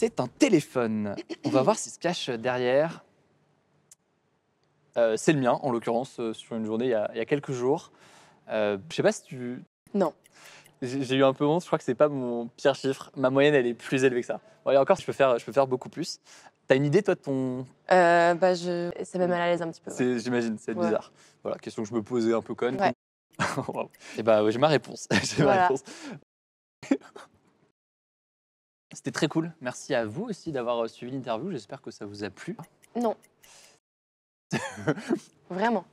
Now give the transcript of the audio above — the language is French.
C'est un téléphone. On va voir si se cache derrière. Euh, c'est le mien, en l'occurrence, euh, sur une journée il y a, quelques jours. Euh, je sais pas si tu. Non. J'ai eu un peu honte, je crois que c'est pas mon pire chiffre. Ma moyenne, elle est plus élevée que ça. Bon, encore, je peux faire, je peux faire beaucoup plus. T'as une idée, toi, de ton. Euh, bah, je... Ça même à l'aise un petit peu. J'imagine, c'est bizarre. Voilà, question que je me posais un peu conne. Et eh bah, j'ai ma réponse. réponse. C'était très cool. Merci à vous aussi d'avoir euh, suivi l'interview. J'espère que ça vous a plu. Non. Vraiment.